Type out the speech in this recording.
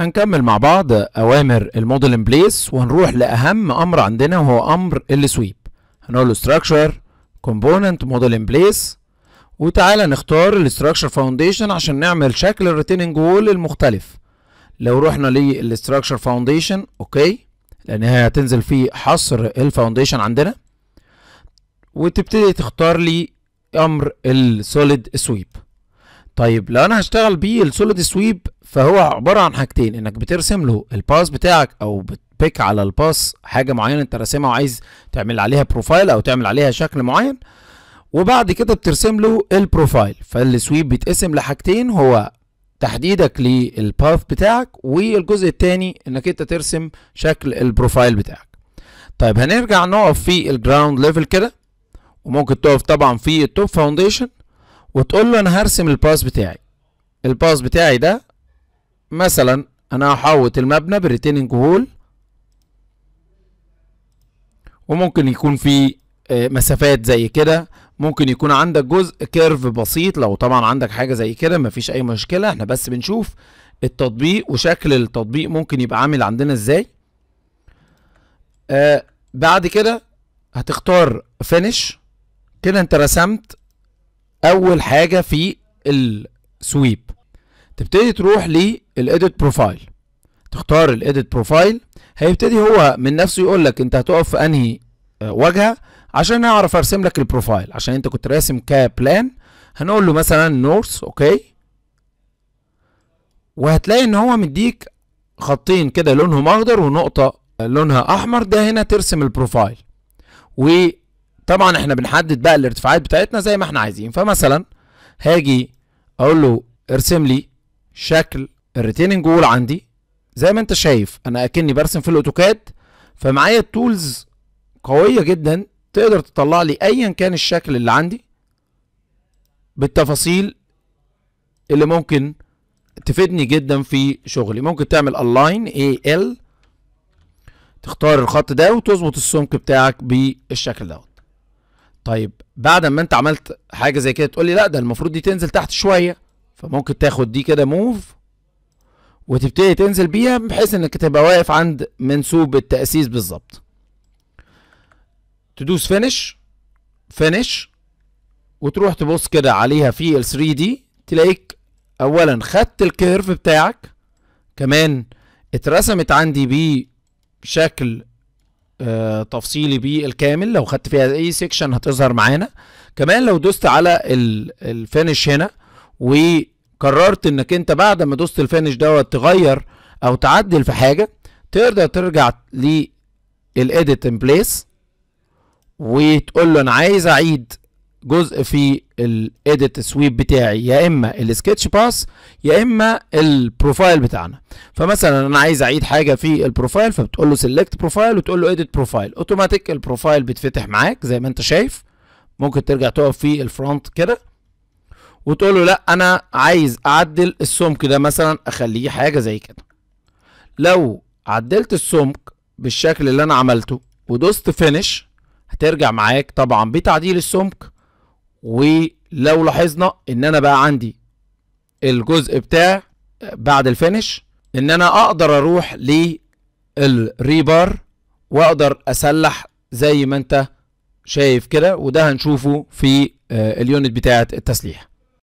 هنكمل مع بعض اوامر الموديل ان بليس وهنروح لاهم امر عندنا وهو امر السويب هنقول له ستراكشر كومبوننت موديل ان بليس وتعالى نختار الاستراكشر فاونديشن عشان نعمل شكل الريتيننج وول المختلف لو رحنا للاستراكشر فاونديشن اوكي لان هي هتنزل في حصر الفاونديشن عندنا وتبتدي تختار لي امر السوليد سويب طيب لو انا هشتغل بيه السوليد سويب فهو عباره عن حاجتين انك بترسم له الباس بتاعك او بتبيك على الباس حاجه معينه انت راسمها وعايز تعمل عليها بروفايل او تعمل عليها شكل معين وبعد كده بترسم له البروفايل فالسويب بيتقسم لحاجتين هو تحديدك للباث بتاعك والجزء الثاني انك انت ترسم شكل البروفايل بتاعك طيب هنرجع نقف في الجراوند ليفل كده وممكن تقف طبعا في التوب فاونديشن وتقول له انا هرسم الباس بتاعي الباس بتاعي ده مثلا انا هحوط المبنى بالريتيننج وول وممكن يكون في آه، مسافات زي كده ممكن يكون عندك جزء كيرف بسيط لو طبعا عندك حاجه زي كده مفيش اي مشكله احنا بس بنشوف التطبيق وشكل التطبيق ممكن يبقى عامل عندنا ازاي آه بعد كده هتختار فينش كده انت رسمت اول حاجه في السويب تبتدي تروح للايديت بروفايل تختار الايديت بروفايل هيبتدي هو من نفسه يقول لك انت هتقف في انهي آه، واجهه عشان اعرف ارسم لك البروفايل عشان انت كنت راسم كبلان هنقول له مثلا نورث اوكي وهتلاقي ان هو مديك خطين كده لونهم اخضر ونقطه لونها احمر ده هنا ترسم البروفايل طبعا احنا بنحدد بقى الارتفاعات بتاعتنا زي ما احنا عايزين فمثلا هاجي اقول له ارسم لي شكل الريتيننج وول عندي زي ما انت شايف انا اكني برسم في الاوتوكاد فمعايا التولز قويه جدا تقدر تطلع لي ايا كان الشكل اللي عندي بالتفاصيل اللي ممكن تفيدني جدا في شغلي ممكن تعمل الاين اي ال تختار الخط ده وتظبط السمك بتاعك بالشكل ده طيب بعد ما انت عملت حاجه زي كده تقول لي لا ده المفروض دي تنزل تحت شويه فممكن تاخد دي كده موف وتبتدي تنزل بيها بحيث انك تبقى واقف عند منسوب التاسيس بالظبط تدوس فينش فينش وتروح تبص كده عليها في ال 3 دي تلاقيك اولا خدت الكيرف بتاعك كمان اترسمت عندي بشكل آه، تفصيلي بالكامل لو خدت فيها اي سيكشن هتظهر معانا كمان لو دوست على الفينش هنا وقررت انك انت بعد ما دوست الفينش دوت تغير او تعدل في حاجه تقدر ترجع للإيديت ان بليس وتقول له انا عايز اعيد جزء في الايديت سويب بتاعي يا اما السكتش باس يا اما البروفايل بتاعنا فمثلا انا عايز اعيد حاجه في البروفايل فبتقول له سيلكت بروفايل وتقول له ايديت بروفايل اوتوماتيك البروفايل بيتفتح معاك زي ما انت شايف ممكن ترجع تقف في الفرونت كده وتقول له لا انا عايز اعدل السمك ده مثلا اخليه حاجه زي كده لو عدلت السمك بالشكل اللي انا عملته ودوست فينش هترجع معاك طبعا بتعديل السمك ولو لاحظنا ان انا بقى عندي الجزء بتاع بعد الفينش ان انا اقدر اروح للريبار واقدر اسلح زي ما انت شايف كده وده هنشوفه في آه، اليونت بتاعه التسليح